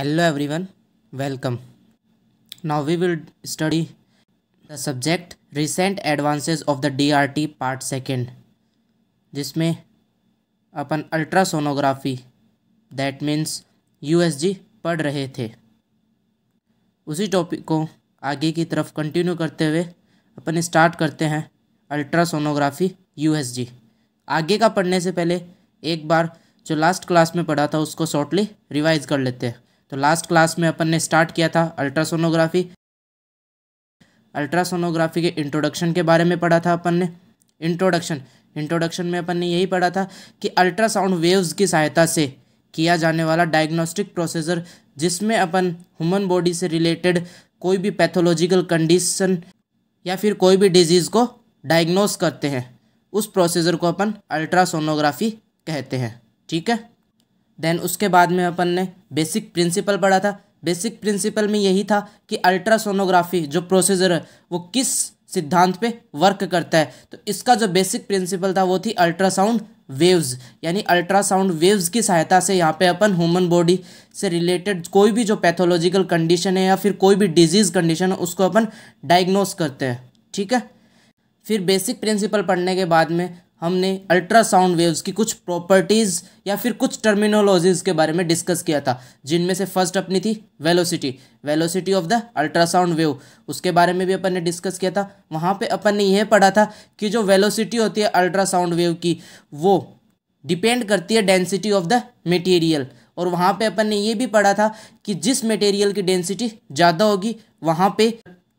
Hello everyone welcome now we will study the subject recent advances of the DRT part second जिसमें अपन ultrasonography that means USG पढ़ रहे थे उसी topic को आगे की तरफ कंटिन्यू करते हुए अपन स्टार्ट करते हैं अल्ट्रासोनोग्राफी यूएसजी आगे का पढ़ने से पहले एक बार जो लास्ट क्लास में पढ़ा था उसको शॉर्टली रिवाइज कर लेते हैं तो लास्ट क्लास में अपन ने स्टार्ट किया था अल्ट्रासोनोग्राफी अल्ट्रासोनोग्राफी के इंट्रोडक्शन के बारे में पढ़ा था अपन ने इंट्रोडक्शन इंट्रोडक्शन में अपन ने यही पढ़ा था कि अल्ट्रासाउंड वेव्स की सहायता से किया जाने वाला डायग्नोस्टिक प्रोसेसर जिसमें अपन ह्यूमन बॉडी से रिलेटेड कोई भी पैथोलॉजिकल कंडीशन या फिर कोई भी डिजीज़ को डायग्नोस करते हैं उस प्रोसेजर को अपन अल्ट्रासोनोग्राफी कहते हैं ठीक है देन उसके बाद में अपन ने बेसिक प्रिंसिपल पढ़ा था बेसिक प्रिंसिपल में यही था कि अल्ट्रासोनोग्राफी जो प्रोसीजर है वो किस सिद्धांत पे वर्क करता है तो इसका जो बेसिक प्रिंसिपल था वो थी अल्ट्रासाउंड वेव्स यानी अल्ट्रासाउंड वेव्स की सहायता से यहाँ पे अपन ह्यूमन बॉडी से रिलेटेड कोई भी जो पैथोलॉजिकल कंडीशन है या फिर कोई भी डिजीज़ कंडीशन है उसको अपन डायग्नोस करते हैं ठीक है फिर बेसिक प्रिंसिपल पढ़ने के बाद में हमने अल्ट्रासाउंड वेव्स की कुछ प्रॉपर्टीज़ या फिर कुछ टर्मिनोलॉजीज़ के बारे में डिस्कस किया था जिनमें से फर्स्ट अपनी थी velocity velocity of the ultrasound wave उसके बारे में भी अपन ने डिस्कस किया था वहाँ पे अपन ने यह पढ़ा था कि जो वेलोसिटी होती है अल्ट्रासाउंड वेव की वो डिपेंड करती है डेंसिटी ऑफ द मटेरियल और वहाँ पर अपन ने ये भी पढ़ा था कि जिस मटेरियल की डेंसिटी ज़्यादा होगी वहाँ पे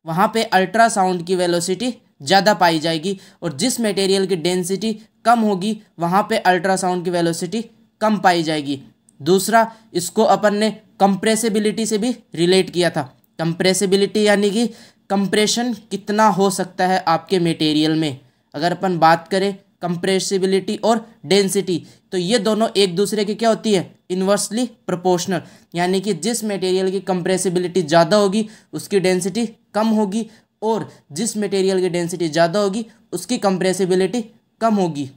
वहाँ पर अल्ट्रासाउंड की वेलोसिटी ज़्यादा पाई जाएगी और जिस मटेरियल की डेंसिटी कम होगी वहाँ पे अल्ट्रासाउंड की वेलोसिटी कम पाई जाएगी दूसरा इसको अपन ने कंप्रेसिबिलिटी से भी रिलेट किया था कंप्रेसिबिलिटी यानी कि कंप्रेशन कितना हो सकता है आपके मटेरियल में अगर अपन बात करें कंप्रेसिबिलिटी और डेंसिटी तो ये दोनों एक दूसरे के क्या होती है इन्वर्सली प्रोपोर्शनल यानी कि जिस मटेरियल की कंप्रेसिबिलिटी ज़्यादा होगी उसकी डेंसिटी कम होगी और जिस मटेरियल की डेंसिटी ज़्यादा होगी उसकी कंप्रेसिबिलिटी कम होगी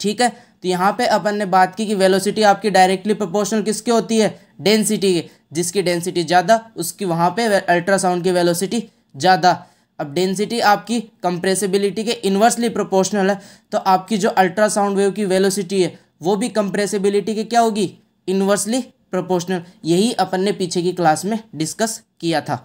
ठीक है तो यहाँ पे अपन ने बात की कि वेलोसिटी आपकी डायरेक्टली प्रोपोर्शनल किसके होती है डेंसिटी के जिसकी डेंसिटी ज़्यादा उसकी वहाँ पे अल्ट्रासाउंड की वेलोसिटी ज़्यादा अब डेंसिटी आपकी कंप्रेसिबिलिटी के इन्वर्सली प्रोपोर्शनल है तो आपकी जो अल्ट्रासाउंड वेव की वेलोसिटी है वो भी कंप्रेसिबिलिटी के क्या होगी इन्वर्सली प्रोपोर्शनल यही अपन ने पीछे की क्लास में डिस्कस किया था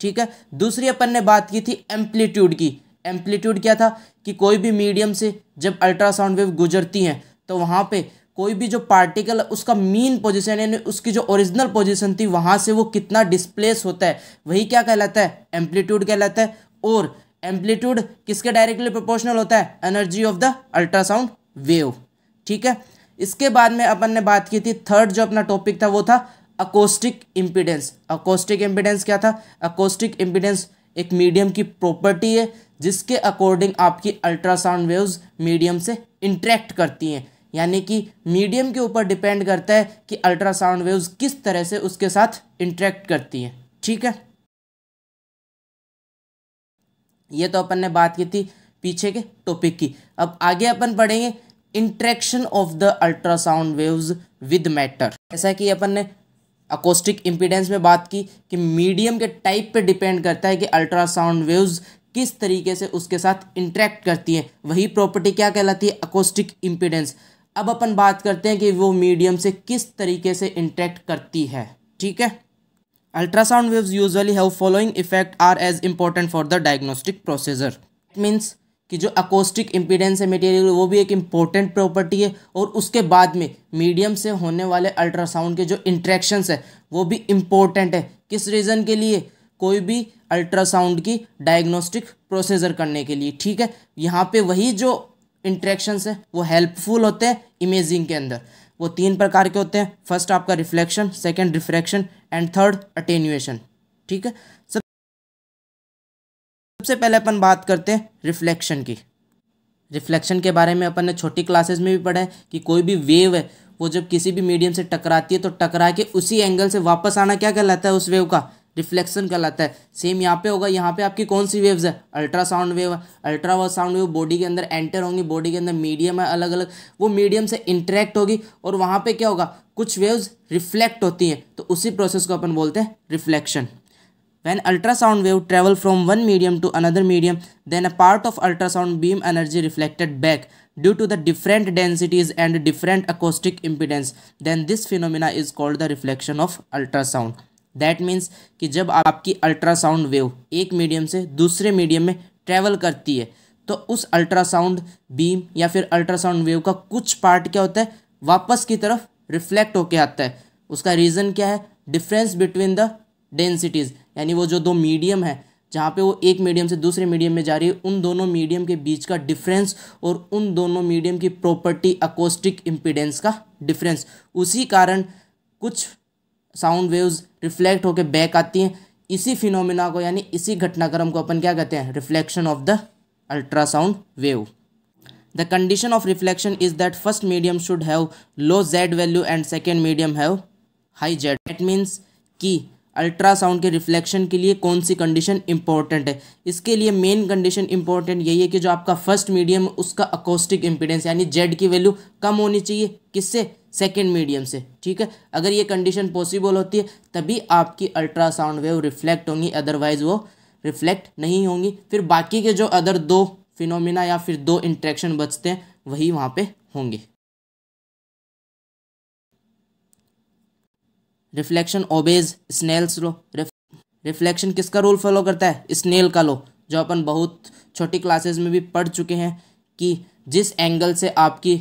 ठीक है दूसरी अपन ने बात की थी एम्पलीट्यूड की एम्पलीट्यूड क्या था कि कोई भी मीडियम से जब अल्ट्रासाउंड वेव गुजरती हैं तो वहाँ पे कोई भी जो पार्टिकल उसका मीन पोजीशन यानी उसकी जो ओरिजिनल पोजीशन थी वहाँ से वो कितना डिस्प्लेस होता है वही क्या कहलाता है एम्पलीट्यूड कहलाता है और एम्पलीट्यूड किसके डायरेक्टली प्रोपोर्शनल होता है energy of the ultrasound wave ठीक है इसके बाद में अपन ने बात की थी थर्ड जो अपना टॉपिक था वो था अकोस्टिक इम्पीडेंस अकोस्टिक इम्पीडेंस क्या था अकोस्टिक इम्पीडेंस एक मीडियम की प्रॉपर्टी है जिसके अकॉर्डिंग आपकी अल्ट्रासाउंड वेव्स मीडियम से इंट्रैक्ट करती हैं यानी कि मीडियम के ऊपर डिपेंड करता है कि अल्ट्रासाउंड वेव्स किस तरह से उसके साथ इंट्रैक्ट करती हैं ठीक है ये तो अपन ने बात की थी पीछे के टॉपिक की अब आगे अपन पढ़ेंगे interaction of the ultrasound waves with matter जैसा कि अपन ने अकोस्टिक इम्पीडेंस में बात की कि मीडियम के टाइप पे डिपेंड करता है कि अल्ट्रासाउंड वेव्स किस तरीके से उसके साथ इंट्रैक्ट करती है वही प्रॉपर्टी क्या कहलाती है अकोस्टिक इम्पीडेंस अब अपन बात करते हैं कि वो मीडियम से किस तरीके से इंट्रैक्ट करती है ठीक है ultrasound waves usually have following effect are as important for the diagnostic procedure means कि जो अकोस्टिक इम्पीडेंस है मटेरियल वो भी एक इम्पॉर्टेंट प्रॉपर्टी है और उसके बाद में मीडियम से होने वाले अल्ट्रासाउंड के जो इंट्रैक्शंस है वो भी इम्पोर्टेंट है किस रीज़न के लिए कोई भी अल्ट्रासाउंड की डायग्नोस्टिक प्रोसीजर करने के लिए ठीक है यहाँ पे वही जो इंट्रैक्शंस हैं वो हेल्पफुल होते हैं इमेजिंग के अंदर वो तीन प्रकार के होते हैं फर्स्ट आपका reflection second refraction and third attenuation ठीक है सबसे पहले अपन बात करते हैं रिफ्लेक्शन की रिफ्लेक्शन के बारे में अपन ने छोटी क्लासेस में भी पढ़ा है कि कोई भी वेव है वो जब किसी भी मीडियम से टकराती है तो टकरा के उसी एंगल से वापस आना क्या कहलाता है उस वेव का रिफ्लेक्शन कहलाता है सेम यहाँ पे होगा यहाँ पे आपकी कौन सी वेव्स है अल्ट्रासाउंड वेव है साउंड वेव बॉडी के अंदर एंटर होंगी बॉडी के अंदर मीडियम है अलग अलग वो मीडियम से इंटरेक्ट होगी और वहाँ पे क्या होगा कुछ वेव्स रिफ्लेक्ट होती हैं तो उसी प्रोसेस को अपन बोलते हैं reflection When ultrasound wave travel from one medium to another medium, then a part of ultrasound beam energy reflected back due to the different densities and different acoustic impedance. Then this phenomena is called the reflection of ultrasound. That means कि जब आपकी ultrasound wave एक medium से दूसरे medium में travel करती है तो उस अल्ट्रासाउंड बीम या फिर अल्ट्रासाउंड वेव का कुछ पार्ट क्या होता है वापस की तरफ रिफ्लेक्ट होके आता है उसका रीज़न क्या है डिफरेंस बिटवीन द डेंसिटीज़ यानी वो जो दो मीडियम है जहाँ पे वो एक मीडियम से दूसरे मीडियम में जा रही है उन दोनों मीडियम के बीच का डिफरेंस और उन दोनों मीडियम की प्रॉपर्टी अकोस्टिक इम्पिडेंस का डिफरेंस उसी कारण कुछ साउंड वेव्स रिफ्लेक्ट होकर बैक आती हैं इसी फिनोमिना को यानी इसी घटनाक्रम को अपन क्या कहते हैं reflection of the ultrasound wave the condition of reflection is that first medium should have low Z value and second medium have high Z that means कि अल्ट्रासाउंड के रिफ्लेक्शन के लिए कौन सी कंडीशन इंपॉर्टेंट है इसके लिए मेन कंडीशन इंपॉर्टेंट यही है कि जो आपका फर्स्ट मीडियम उसका अकोस्टिक इंपीडेंस यानी जेड की वैल्यू कम होनी चाहिए किससे सेकेंड मीडियम से ठीक है अगर ये कंडीशन पॉसिबल होती है तभी आपकी अल्ट्रासाउंड वेव रिफ्लेक्ट होंगी अदरवाइज वो रिफ्लेक्ट नहीं होंगी फिर बाकी के जो अदर दो फिनोमिना या फिर दो इंट्रैक्शन बचते हैं वही वहाँ पे होंगे reflection obeys Snell's law reflection किसका रूल फॉलो करता है स्नेल का लो जो अपन बहुत छोटी क्लासेस में भी पढ़ चुके हैं कि जिस एंगल से आपकी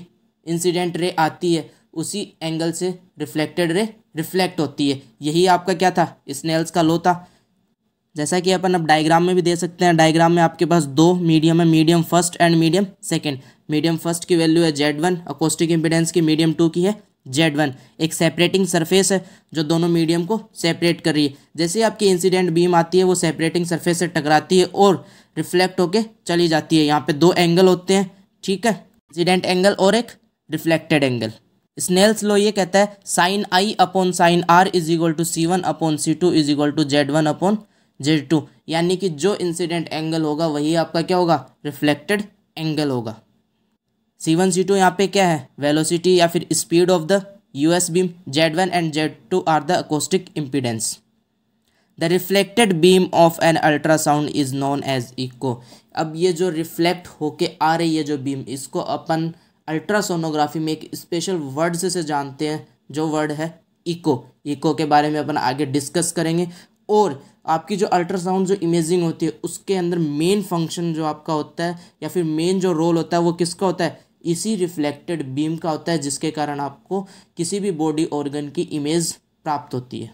इंसिडेंट रे आती है उसी एंगल से रिफ्लेक्टेड रे रिफ्लेक्ट होती है यही आपका क्या था स्नेल्स का लो था जैसा कि अपन अब डायग्राम में भी दे सकते हैं डायग्राम में आपके पास दो मीडियम है medium first and medium second medium first की वैल्यू है जेड वन अकोस्टिक इम्पिडेंस की मीडियम टू की है जेड वन एक सेपरेटिंग सरफेस है जो दोनों मीडियम को सेपरेट कर रही है जैसे आपकी इंसिडेंट बीम आती है वो सेपरेटिंग सरफेस से टकराती है और रिफ्लेक्ट होके चली जाती है यहाँ पे दो एंगल होते हैं ठीक है इंसिडेंट एंगल और एक रिफ्लेक्टेड एंगल स्नेल्स लो ये कहता है sine i upon sine r is equal to c one upon c two is equal to Z one upon Z two यानी कि जो इंसिडेंट एंगल होगा वही आपका क्या होगा रिफ्लेक्टेड एंगल होगा सी वन सी टू यहाँ पे क्या है वेलोसिटी या फिर speed of the U S beam Z one and Z two are the acoustic impedance the reflected beam of an ultrasound is known as echo अब ये जो रिफ्लेक्ट होके आ रही है जो बीम इसको अपन अल्ट्रासोनोग्राफी में एक स्पेशल वर्ड से, से जानते हैं जो वर्ड है इको इको के बारे में अपन आगे डिस्कस करेंगे और आपकी जो अल्ट्रासाउंड जो इमेजिंग होती है उसके अंदर मेन फंक्शन जो आपका होता है या फिर मेन जो रोल होता है वो किसका होता है इसी रिफ्लेक्टेड बीम का होता है जिसके कारण आपको किसी भी बॉडी ऑर्गन की इमेज प्राप्त होती है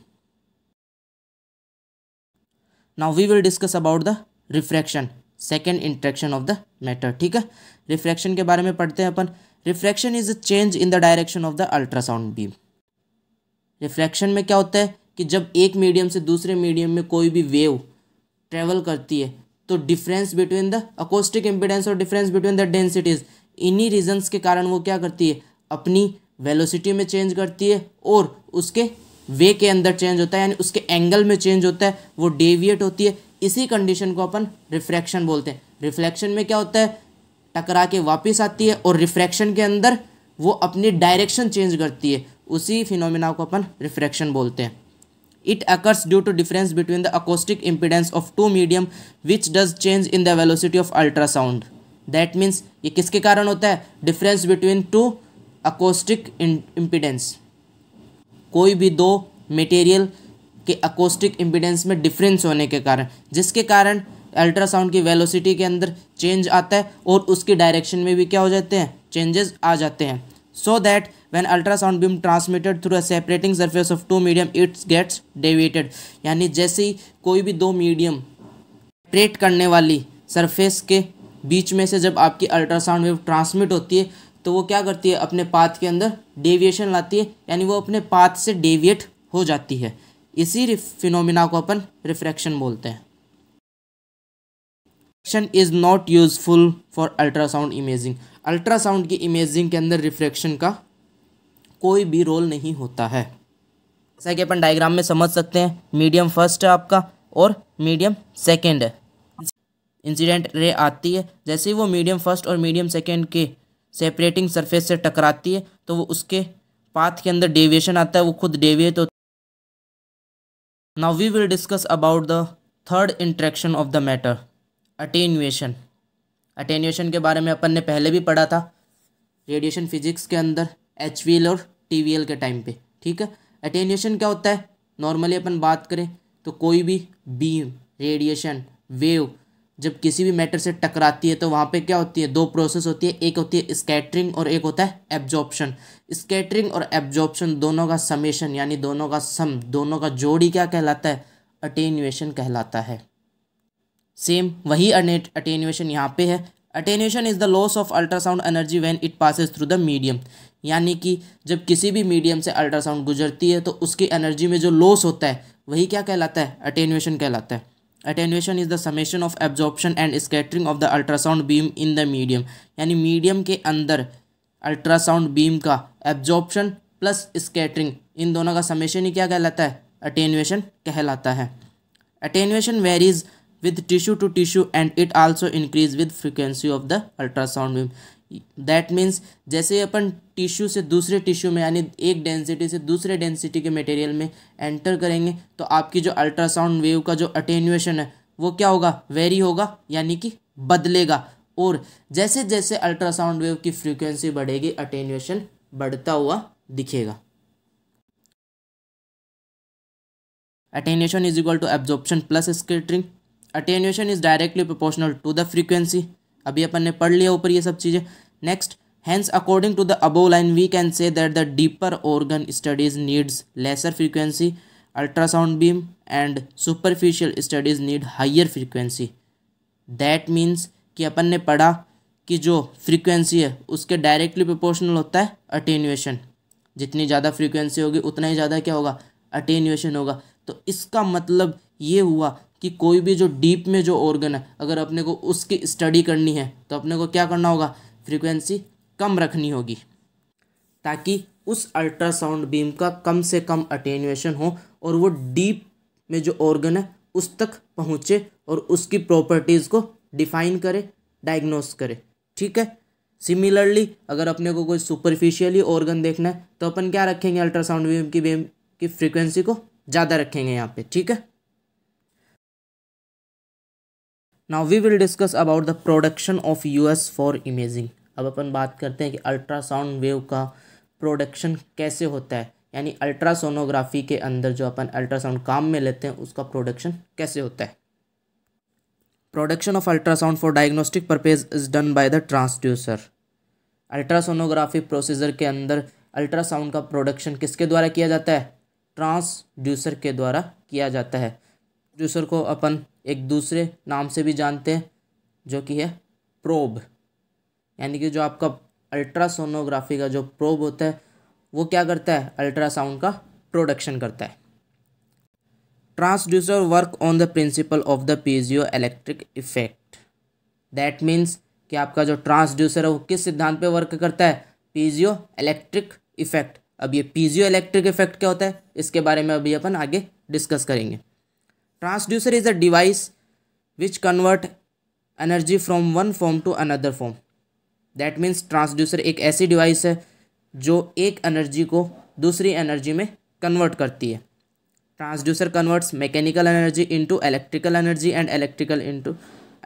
now we will discuss about the refraction second interaction of the matter ठीक है रिफ्रैक्शन के बारे में पढ़ते हैं अपन refraction is a change in the direction of the ultrasound beam refraction में क्या होता है कि जब एक मीडियम से दूसरे मीडियम में कोई भी वेव ट्रेवल करती है तो difference between the acoustic impedance और डिफरेंस बिटवीन द डेंसिटीज इन्हीं रीजन्स के कारण वो क्या करती है अपनी वेलोसिटी में चेंज करती है और उसके वे के अंदर चेंज होता है यानी उसके एंगल में चेंज होता है वो डेविएट होती है इसी कंडीशन को अपन रिफ्रैक्शन बोलते हैं रिफ्लेक्शन में क्या होता है टकरा के वापस आती है और रिफ्रैक्शन के अंदर वो अपनी डायरेक्शन चेंज करती है उसी फिनोमिना को अपन रिफ्रैक्शन बोलते हैं it occurs due to difference between the acoustic impedance of two medium which does change in the velocity of ultrasound that means ये किसके कारण होता है difference between two acoustic impedance कोई भी दो मटेरियल के अकोस्टिक इम्पिडेंस में डिफरेंस होने के कारण जिसके कारण अल्ट्रासाउंड की वेलोसिटी के अंदर चेंज आता है और उसकी डायरेक्शन में भी क्या हो जाते हैं चेंजेस आ जाते हैं so that when ultrasound beam transmitted through a separating surface of two medium its gets deviated यानी जैसे ही कोई भी दो मीडियम सेपरेट करने वाली सरफेस के बीच में से जब आपकी अल्ट्रासाउंड वेव ट्रांसमिट होती है तो वो क्या करती है अपने पाथ के अंदर डेविएशन लाती है यानी वो अपने पाथ से डेविएट हो जाती है इसी फिनोमिना को अपन रिफ्रैक्शन बोलते हैं refraction is not useful for ultrasound imaging ultrasound की इमेजिंग के अंदर रिफ्रैक्शन का कोई भी रोल नहीं होता है जैसा कि अपन डायग्राम में समझ सकते हैं मीडियम फर्स्ट है आपका और मीडियम सेकेंड है इंसिडेंट रे आती है जैसे ही वो मीडियम फर्स्ट और मीडियम सेकेंड के सेपरेटिंग सरफेस से टकराती है तो वो उसके पाथ के अंदर डेविएशन आता है वो खुद डेविएट होता है now we will discuss about the third interaction of the matter attenuation attenuation के बारे में अपन ने पहले भी पढ़ा था रेडिएशन फिजिक्स के अंदर एच और टी के टाइम पे ठीक है अटेन्यूएशन क्या होता है नॉर्मली अपन बात करें तो कोई भी बीम रेडिएशन वेव जब किसी भी मैटर से टकराती है तो वहाँ पे क्या होती है दो प्रोसेस होती है एक होती है स्कैटरिंग और एक होता है एब्जॉर्प्शन स्कैटरिंग और एब्जॉर्प्शन दोनों का समेशन यानी दोनों का सम दोनों का जोड़ी क्या कहलाता है अटेन्यूएशन कहलाता है सेम वही अटेन्यूएशन यहाँ पे है attenuation is the loss of ultrasound energy when it passes through the medium यानी कि जब किसी भी मीडियम से अल्ट्रासाउंड गुजरती है तो उसकी एनर्जी में जो लॉस होता है वही क्या कहलाता है अटेन्यूएशन कहलाता है attenuation is the summation of absorption and scattering of the ultrasound beam in the medium यानी मीडियम के अंदर अल्ट्रासाउंड बीम का एब्जॉर्प्शन प्लस स्कैटरिंग इन दोनों का समेशन ही क्या कहलाता है अटेन्यूएशन कहलाता है attenuation varies with tissue to tissue and it also increase with frequency of the ultrasound beam that means जैसे अपन टिश्यू से दूसरे टिश्यू में यानी एक डेंसिटी से दूसरे डेंसिटी के मटेरियल में एंटर करेंगे तो आपकी जो अल्ट्रासाउंड वेव का जो अटेन्यूएशन है वो क्या होगा वेरी होगा यानी कि बदलेगा और जैसे जैसे अल्ट्रासाउंड वेव की फ्रीक्वेंसी बढ़ेगी अटेन्यूएशन बढ़ता हुआ दिखेगा attenuation is equal to absorption plus scattering attenuation is directly proportional to the frequency अभी अपन ने पढ़ लिया ऊपर ये सब चीज़ें next hence according to the above line we can say that the deeper organ studies needs lesser frequency ultrasound beam and superficial studies need higher frequency that means कि अपन ने पढ़ा कि जो फ्रीक्वेंसी है उसके डायरेक्टली प्रोपोर्शनल होता है अटेन्यूएशन जितनी ज़्यादा फ्रीक्वेंसी होगी उतना ही ज़्यादा क्या होगा अटेन्यूएशन होगा तो इसका मतलब ये हुआ कि कोई भी जो डीप में जो ऑर्गन है अगर अपने को उसकी स्टडी करनी है तो अपने को क्या करना होगा फ्रीक्वेंसी कम रखनी होगी ताकि उस अल्ट्रासाउंड बीम का कम से कम अटेन्यूएशन हो और वो डीप में जो ऑर्गन है उस तक पहुँचे और उसकी प्रॉपर्टीज़ को डिफाइन करे डायग्नोस करे ठीक है सिमिलरली अगर अपने को कोई सुपरफिशियली ऑर्गन देखना है तो अपन क्या रखेंगे अल्ट्रासाउंड बीम की बीम की फ्रीक्वेंसी को ज़्यादा रखेंगे यहाँ पे ठीक है now we will discuss about the production of U S for imaging अब अपन बात करते हैं कि अल्ट्रासाउंड वेव का प्रोडक्शन कैसे होता है यानी अल्ट्रासोनोग्राफी के अंदर जो अपन अल्ट्रासाउंड काम में लेते हैं उसका प्रोडक्शन कैसे होता है production of ultrasound for diagnostic purpose is done by the transducer ultrasonography procedure के अंदर अल्ट्रासाउंड का प्रोडक्शन किसके द्वारा किया जाता है ट्रांसड्यूसर के द्वारा किया जाता है प्रोड्यूसर को अपन एक दूसरे नाम से भी जानते हैं जो कि है प्रोब यानी कि जो आपका अल्ट्रासोनोग्राफी का जो प्रोब होता है वो क्या करता है अल्ट्रासाउंड का प्रोडक्शन करता है transducer work on the principle of the piezo electric effect that means कि आपका जो ट्रांसड्यूसर है वो किस सिद्धांत पे वर्क करता है पीजियो इलेक्ट्रिक इफेक्ट अब ये पीजियो इलेक्ट्रिक इफेक्ट क्या होता है इसके बारे में अभी अपन आगे डिस्कस करेंगे transducer is a device which convert energy from one form to another form that means transducer एक ऐसी डिवाइस है जो एक एनर्जी को दूसरी एनर्जी में कन्वर्ट करती है transducer converts mechanical energy into electrical energy and electrical into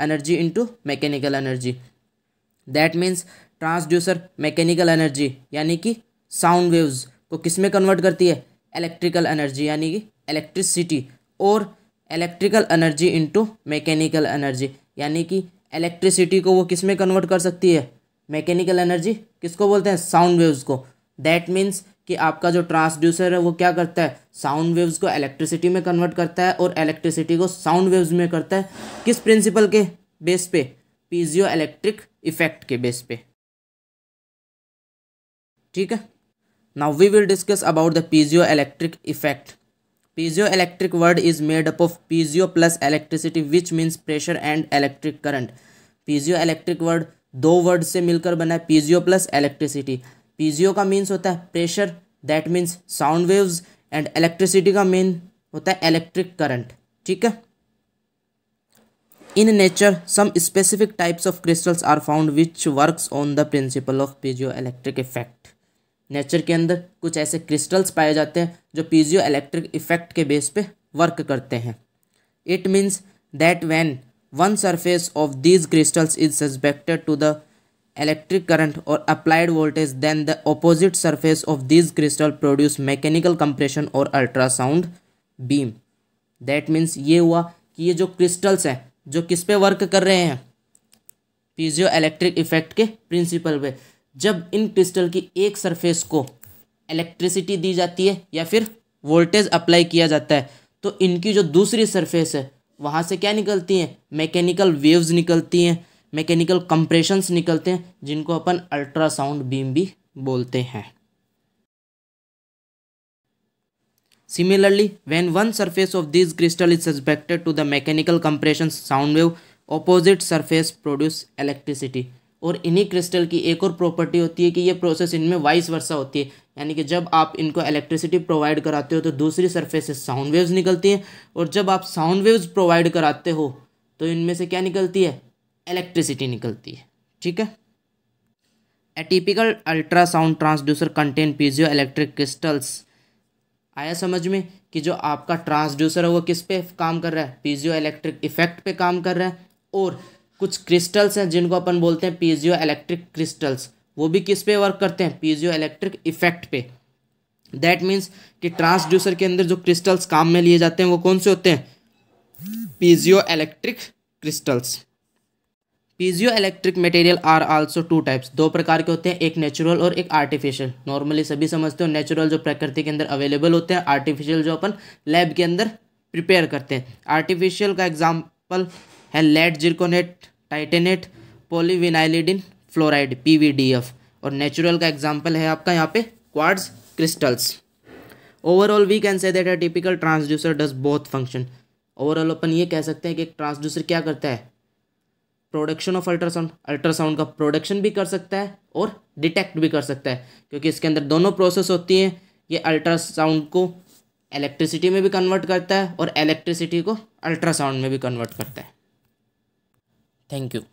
energy into mechanical energy that means transducer mechanical energy यानी कि साउंड वेव्स को किस में कन्वर्ट करती है इलेक्ट्रिकल एनर्जी यानी कि इलेक्ट्रिसिटी और electrical energy into mechanical energy यानी कि इलेक्ट्रिसिटी को वो किस में कन्वर्ट कर सकती है मैकेनिकल एनर्जी किसको बोलते हैं साउंड वेव्स को दैट मीन्स कि आपका जो ट्रांसड्यूसर है वो क्या करता है साउंड वेव्स को इलेक्ट्रिसिटी में कन्वर्ट करता है और इलेक्ट्रिसिटी को साउंड वेव्स में करता है किस प्रिंसिपल के बेस पे पीजियो इलेक्ट्रिक इफेक्ट के बेस पे ठीक है now we will discuss about the piezo electric effect word is made up of piezo plus electricity which means pressure and electric current piezo electric word दो word से मिलकर बना है piezo plus electricity piezo का means होता है pressure that means sound waves and electricity का mean होता है इलेक्ट्रिक करंट ठीक है in nature some specific types of crystals are found which works on the principle of piezo electric effect nature के अंदर कुछ ऐसे क्रिस्टल्स पाए जाते हैं जो पीजियो इलेक्ट्रिक इफेक्ट के बेस पे वर्क करते हैं it means that when one surface of these crystals is suspected to the electric current और applied voltage then the opposite surface of these crystal produce mechanical compression और ultrasound beam that means ये हुआ कि ये जो crystals हैं जो किस पे वर्क कर रहे हैं पीजियो इलेक्ट्रिक इफेक्ट के प्रिंसिपल पे जब इन क्रिस्टल की एक सरफेस को इलेक्ट्रिसिटी दी जाती है या फिर वोल्टेज अप्लाई किया जाता है तो इनकी जो दूसरी सरफेस है वहाँ से क्या निकलती हैं मैकेनिकल वेव्स निकलती हैं मैकेनिकल कंप्रेशंस निकलते हैं जिनको अपन अल्ट्रासाउंड बीम भी बोलते हैं similarly when one surface of this crystal is suspected to the mechanical compression sound wave opposite surface produce electricity और इन्हीं क्रिस्टल की एक और प्रॉपर्टी होती है कि ये प्रोसेस इनमें वाइस वर्षा होती है यानी कि जब आप इनको इलेक्ट्रिसिटी प्रोवाइड कराते हो तो दूसरी सरफेस से साउंड वेव्स निकलती हैं और जब आप साउंड वेव्स प्रोवाइड कराते हो तो इनमें से क्या निकलती है इलेक्ट्रिसिटी निकलती है ठीक है a typical ultrasound transducer contain piezo electric crystals आया समझ में कि जो आपका ट्रांसड्यूसर है वो किस पे काम कर रहा है पीजियो इलेक्ट्रिक इफेक्ट पे काम कर रहा है और कुछ क्रिस्टल्स हैं जिनको अपन बोलते हैं पीजियो इलेक्ट्रिक क्रिस्टल्स वो भी किस पे वर्क करते हैं पीजियो इलेक्ट्रिक इफेक्ट पे दैट मीन्स कि ट्रांसड्यूसर के अंदर जो क्रिस्टल्स काम में लिए जाते हैं वो कौन से होते हैं piezo electric crystals piezo electric material are also two types दो प्रकार के होते हैं एक नेचुरल और एक आर्टिफिशियल नॉर्मली सभी समझते हो नेचुरल जो प्रकृति के अंदर अवेलेबल होते हैं आर्टिफिशियल जो अपन लैब के अंदर प्रिपेयर करते हैं आर्टिफिशियल का example and lead zirconate titanate polyvinylidene fluoride PVDF और नेचुरल का एग्जाम्पल है आपका यहाँ पे quartz crystals overall we can say that a typical transducer does both function overall अपन ये कह सकते हैं कि एक ट्रांसड्यूसर क्या करता है प्रोडक्शन ऑफ अल्ट्रासाउंड अल्ट्रासाउंड का प्रोडक्शन भी कर सकता है और डिटेक्ट भी कर सकता है क्योंकि इसके अंदर दोनों प्रोसेस होती हैं ये अल्ट्रासाउंड को इलेक्ट्रिसिटी में भी कन्वर्ट करता है और इलेक्ट्रिसिटी को अल्ट्रासाउंड में भी कन्वर्ट करता है Thank you.